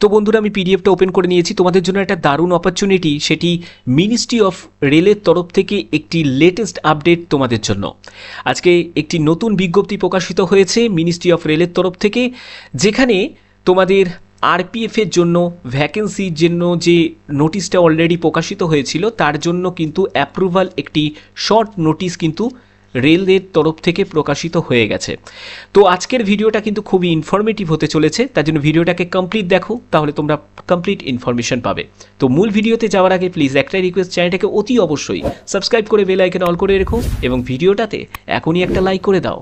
তো বন্ধুরা আমি পিডিএফটা ওপেন করে নিয়েছি তোমাদের জন্য একটা দারুণ অপরচুনিটি সেটি মিনিস্ট্রি অফ রেলের তরফ থেকে একটি লেটেস্ট আপডেট তোমাদের জন্য আজকে একটি নতুন বিজ্ঞপ্তি প্রকাশিত হয়েছে মিনিস্ট্রি অফ রেলের তরফ থেকে যেখানে তোমাদের আরপিএফের জন্য ভ্যাকেন্সির জন্য যে নোটিশটা অলরেডি প্রকাশিত হয়েছিল তার জন্য কিন্তু অ্যাপ্রুভাল একটি শর্ট নোটিশ কিন্তু রেলের তরফ থেকে প্রকাশিত হয়ে গেছে তো আজকের ভিডিওটা কিন্তু খুবই ইনফরমেটিভ হতে চলেছে তার জন্য ভিডিওটাকে কমপ্লিট দেখো তাহলে তোমরা কমপ্লিট ইনফরমেশন পাবে তো মূল ভিডিওতে যাওয়ার আগে প্লিজ একটাই রিকোয়েস্ট চ্যানেলটাকে অতি অবশ্যই সাবস্ক্রাইব করে বেল আইকন অল করে রেখো এবং ভিডিওটাতে এখনই একটা লাইক করে দাও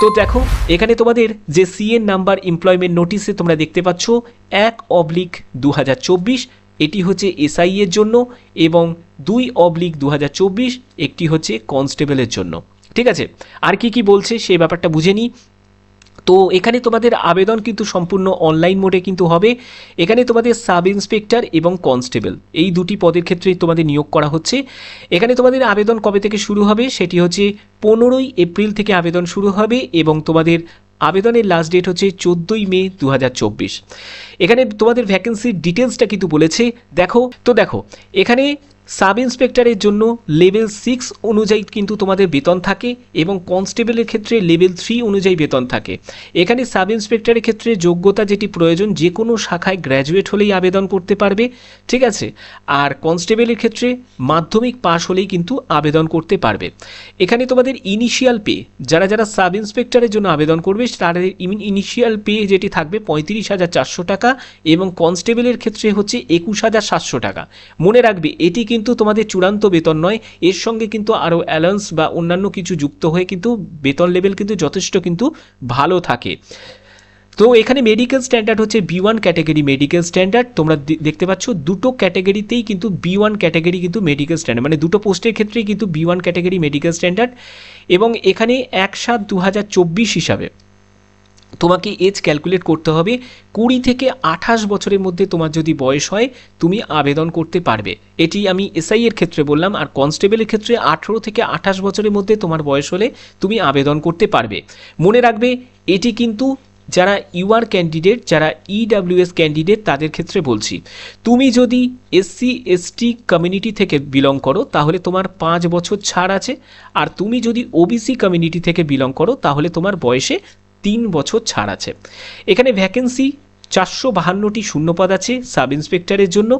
তো দেখো এখানে তোমাদের যে সিএন নাম্বার এমপ্লয়মেন্ট নোটিসে তোমরা দেখতে পাচ্ছ এক অবলিক দু এটি হচ্ছে এসআই e এর জন্য এবং দুই অবলিক দু একটি হচ্ছে কনস্টেবলের জন্য ঠিক আছে আর কি কি বলছে সেই ব্যাপারটা বুঝে নিই তো এখানে তোমাদের আবেদন কিন্তু সম্পূর্ণ অনলাইন মোডে কিন্তু হবে এখানে তোমাদের সাব ইন্সপেক্টর এবং কনস্টেবল এই দুটি পদের ক্ষেত্রে তোমাদের নিয়োগ করা হচ্ছে এখানে তোমাদের আবেদন কবে থেকে শুরু হবে সেটি হচ্ছে পনেরোই এপ্রিল থেকে আবেদন শুরু হবে এবং তোমাদের আবেদনের লাস্ট ডেট হচ্ছে চোদ্দোই মে দু এখানে তোমাদের ভ্যাকেন্সির ডিটেলসটা কিন্তু বলেছে দেখো তো দেখো এখানে সাব ইন্সপেক্টরের জন্য লেভেল সিক্স অনুযায়ী কিন্তু তোমাদের বেতন থাকে এবং কনস্টেবলের ক্ষেত্রে লেভেল থ্রি অনুযায়ী বেতন থাকে এখানে সাব ইন্সপেক্টরের ক্ষেত্রে যোগ্যতা যেটি প্রয়োজন যে কোনো শাখায় গ্র্যাজুয়েট হলেই আবেদন করতে পারবে ঠিক আছে আর কনস্টেবলের ক্ষেত্রে মাধ্যমিক পাশ হলেই কিন্তু আবেদন করতে পারবে এখানে তোমাদের ইনিশিয়াল পে যারা যারা সাব ইন্সপেক্টরের জন্য আবেদন করবে তাদের ইনিশিয়াল পে যেটি থাকবে পঁয়ত্রিশ হাজার চারশো টাকা এবং কনস্টেবলের ক্ষেত্রে হচ্ছে একুশ হাজার সাতশো টাকা মনে রাখবে এটি কিন্তু তোমাদের চূড়ান্ত বেতন নয় এর সঙ্গে কিন্তু আরও অ্যালাউন্স বা অন্যান্য কিছু যুক্ত হয়ে কিন্তু বেতন লেভেল কিন্তু যথেষ্ট কিন্তু ভালো থাকে তো এখানে মেডিকেল স্ট্যান্ডার্ড হচ্ছে B one category medical standard তোমরা দেখতে পাচ্ছ দুটো ক্যাটাগরিতেই কিন্তু বি ওয়ান ক্যাটাগরি কিন্তু মেডিকেল স্ট্যান্ডার্ড মানে দুটো পোস্টের ক্ষেত্রেই কিন্তু B one category medical standard এবং এখানে এক সাত দু হাজার চব্বিশ হিসাবে তোমাকে এজ ক্যালকুলেট করতে হবে কুড়ি থেকে আঠাশ বছরের মধ্যে তোমার যদি বয়স হয় তুমি আবেদন করতে পারবে এটি আমি এসআই এর ক্ষেত্রে বললাম আর কনস্টেবলের ক্ষেত্রে আঠেরো থেকে আঠাশ বছরের মধ্যে তোমার বয়স হলে তুমি আবেদন করতে পারবে মনে রাখবে এটি কিন্তু যারা ইউআর ক্যান্ডিডেট যারা ইডাব্লিউএস e ক্যান্ডিডেট তাদের ক্ষেত্রে বলছি তুমি যদি এসসি এসটি কমিউনিটি থেকে বিলং করো তাহলে তোমার পাঁচ বছর ছাড় আছে আর তুমি যদি ওবিসি কমিউনিটি থেকে বিলং করো তাহলে তোমার বয়সে তিন বছর ছাড় আছে এখানে ভ্যাকেন্সি চারশো বাহান্নটি শূন্যপদ আছে সাব ইন্সপেক্টরের জন্য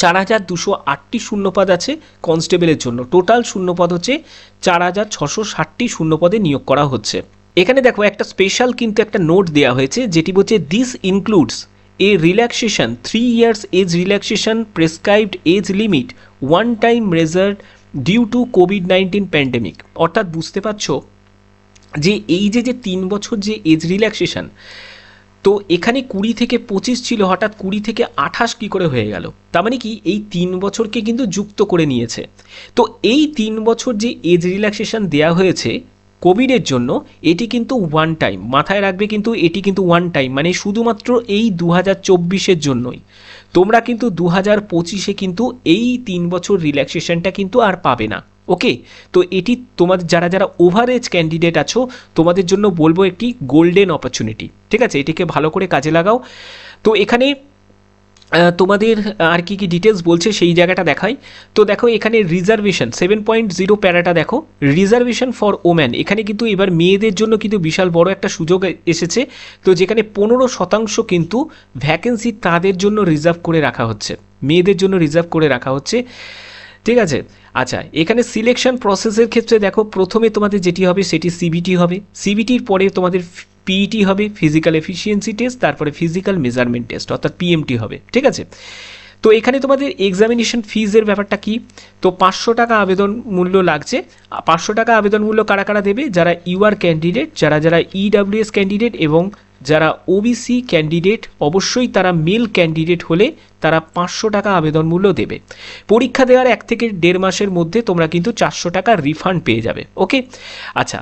চার হাজার দুশো আটটি শূন্যপদ আছে কনস্টেবলের জন্য টোটাল শূন্যপদ হচ্ছে চার হাজার ছশো ষাটটি শূন্যপদে নিয়োগ করা হচ্ছে এখানে দেখো একটা স্পেশাল কিন্তু একটা নোট দেওয়া হয়েছে যেটি বলছে this includes a relaxation three years age relaxation prescribed age limit one time measure due to COVID nineteen pandemic অর্থাৎ বুঝতে পারছো যে এই যে যে তিন বছর যে এজ রিল্যাক্সেশন তো এখানে কুড়ি থেকে পঁচিশ ছিল হঠাৎ কুড়ি থেকে আঠাশ কী করে হয়ে গেল তার মানে কি এই তিন বছরকে কিন্তু যুক্ত করে নিয়েছে তো এই তিন বছর যে এজ রিল্যাক্সেশন দেয়া হয়েছে কোভিডের জন্য এটি কিন্তু ওয়ান টাইম মাথায় রাখবে কিন্তু এটি কিন্তু ওয়ান টাইম মানে শুধুমাত্র এই দু হাজার চব্বিশের জন্যই তোমরা কিন্তু দু হাজার পঁচিশে কিন্তু এই তিন বছর রিল্যাক্সেশনটা কিন্তু আর পাবে না ওকে তো এটি তোমাদের যারা যারা ওভার এজ ক্যান্ডিডেট আছো তোমাদের জন্য বলবো একটি গোল্ডেন অপরচুনিটি ঠিক আছে এটিকে ভালো করে কাজে লাগাও তো এখানে তোমাদের আর কি কি ডিটেলস বলছে সেই জায়গাটা দেখাই তো দেখো এখানে রিজার্ভেশন সেভেন পয়েন্ট জিরো প্যারাটা দেখো রিজার্ভেশন ফর ওম্যান এখানে কিন্তু এবার মেয়েদের জন্য কিন্তু বিশাল বড় একটা সুযোগ এসেছে তো যেখানে পনেরো শতাংশ কিন্তু ভ্যাকেন্সি তাদের জন্য রিজার্ভ করে রাখা হচ্ছে মেয়েদের জন্য রিজার্ভ করে রাখা হচ্ছে ঠিক আছে আচ্ছা এখানে সিলেকশন প্রসেসের ক্ষেত্রে দেখো প্রথমে তোমাদের যেটি হবে সেটি সিবিটি হবে সিবিটির পরে তোমাদের পিইটি e হবে ফিজিক্যাল এফিসিয়েন্সি টেস্ট তারপরে ফিজিক্যাল মেজারমেন্ট টেস্ট অর্থাৎ পিএমটি হবে ঠিক আছে তো এখানে তোমাদের এক্সামিনেশন ফিজের ব্যাপারটা কি তো পাঁচশো টাকা আবেদন মূল্য লাগছে পাঁচশো টাকা আবেদন মূল্য কারা কারা দেবে যারা ইউআর ক্যান্ডিডেট যারা যারা ইডাব্লিউএস e ক্যান্ডিডেট এবং যারা ওবিসি ক্যান্ডিডেট অবশ্যই তারা মেল ক্যান্ডিডেট হলে তারা পাঁচশো টাকা আবেদন মূল্য দেবে পরীক্ষা দেওয়ার এক থেকে দেড় মাসের মধ্যে তোমরা কিন্তু চারশো টাকা রিফান্ড পেয়ে যাবে ওকে আচ্ছা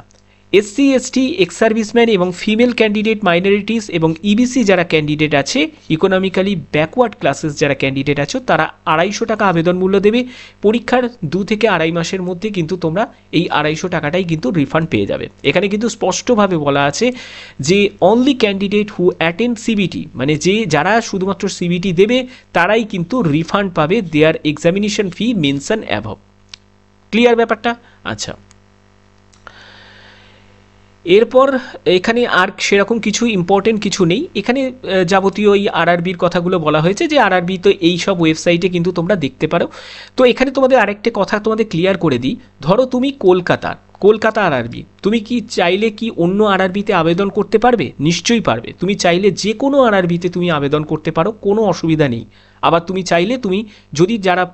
এসসি এসটি এক্স সার্ভিসম্যান এবং ফিমেল ক্যান্ডিডেট মাইনরিটিস এবং ইবিসি e যারা ক্যান্ডিডেট আছে ইকোনমিক্যালি ব্যাকওয়ার্ড ক্লাসেস যারা ক্যান্ডিডেট আছো তারা আড়াইশো টাকা আবেদন মূল্য দেবে পরীক্ষার দু থেকে আড়াই মাসের মধ্যে কিন্তু তোমরা এই আড়াইশো টাকাটাই কিন্তু রিফান্ড পেয়ে যাবে এখানে কিন্তু স্পষ্টভাবে বলা আছে যে only candidate who attend CBT মানে যে যারা শুধুমাত্র সিবিটি দেবে তারাই কিন্তু রিফান্ড পাবে their examination fee mention above clear ব্যাপারটা আচ্ছা এরপর এখানে আর সেরকম কিছু ইম্পর্টেন্ট কিছু নেই এখানে যাবতীয় এই আরআরবির কথাগুলো বলা হয়েছে যে আরআরবি তো এই সব ওয়েবসাইটে কিন্তু তোমরা দেখতে পারো তো এখানে তোমাদের আরেকটা কথা তোমাদের ক্লিয়ার করে দিই ধরো তুমি কলকাতার কলকাতা আরআরবি তুমি কি চাইলে কি অন্য আরআরবিতে আবেদন করতে পারবে নিশ্চয়ই পারবে তুমি চাইলে যে কোনো আরআরবিতে তুমি আবেদন করতে পারো কোনো অসুবিধা নেই আবার তুমি চাইলে তুমি যদি যারা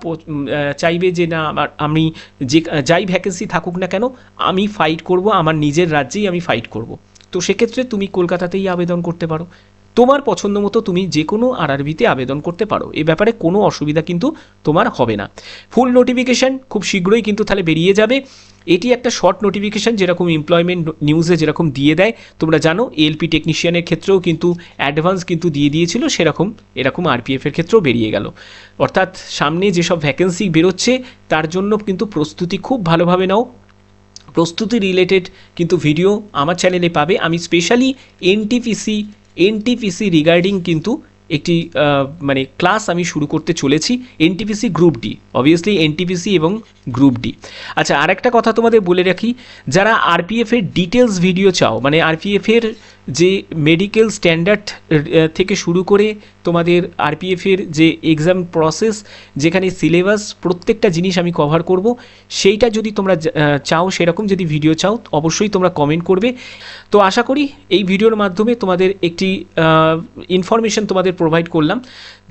চাইবে যে না আমার আমি যে যাই ভ্যাকেন্সি থাকুক না কেন আমি ফাইট করব আমার নিজের রাজ্যেই আমি ফাইট করব তো সেক্ষেত্রে তুমি কলকাতাতেই আবেদন করতে পারো তোমার পছন্দ মতো তুমি যে কোনো আরআরবিতে আবেদন করতে পারো এ ব্যাপারে কোনো অসুবিধা কিন্তু তোমার হবে না ফুল নোটিফিকেশান খুব শীঘ্রই কিন্তু তাহলে বেরিয়ে যাবে এটি একটা শর্ট নোটিফিকেশান যেরকম এমপ্লয়মেন্ট নিউজে যেরকম দিয়ে দেয় তোমরা জানো এলপি টেকনিশিয়ানের ক্ষেত্রেও কিন্তু অ্যাডভান্স কিন্তু দিয়ে দিয়েছিল সেরকম এরকম আরপিএফের ক্ষেত্রেও বেরিয়ে গেল অর্থাৎ সামনে যেসব ভ্যাকেন্সি বেরোচ্ছে তার জন্য কিন্তু প্রস্তুতি খুব ভালোভাবে নাও প্রস্তুতি রিলেটেড কিন্তু ভিডিও আমার চ্যানেলে পাবে আমি স্পেশালি এনটিপিসি এনটিপিসি রিগার্ডিং কিন্তু একটি মানে ক্লাস আমি শুরু করতে চলেছি NTPC group D obviously NTPC এবং গ্রুপ ডি আচ্ছা আরেকটা কথা তোমাদের বলে রাখি যারা আরপিএফের ডিটেলস ভিডিও চাও মানে আরপিএফের যে মেডিকেল স্ট্যান্ডার্ড থেকে শুরু করে তোমাদের আরপিএফের যে এক্সাম প্রসেস যেখানে সিলেবাস প্রত্যেকটা জিনিস আমি কভার করব সেইটা যদি তোমরা চাও সেরকম যদি ভিডিও চাও অবশ্যই তোমরা কমেন্ট করবে তো আশা করি এই ভিডিওর মাধ্যমে তোমাদের একটি ইনফরমেশন তোমাদের প্রোভাইড করলাম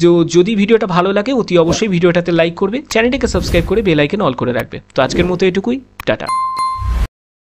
যে যদি ভিডিওটা ভালো লাগে অতি অবশ্যই ভিডিওটাতে লাইক করবে চ্যানেলটাকে সাবস্ক্রাইব করে বেলাইকেন অল করে রাখবে তো আজকের মতো এটুকুই টাটা